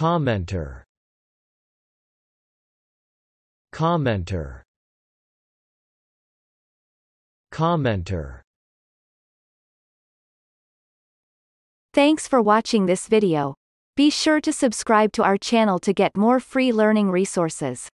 Commenter Commenter Commenter Thanks for watching this video. Be sure to subscribe to our channel to get more free learning resources.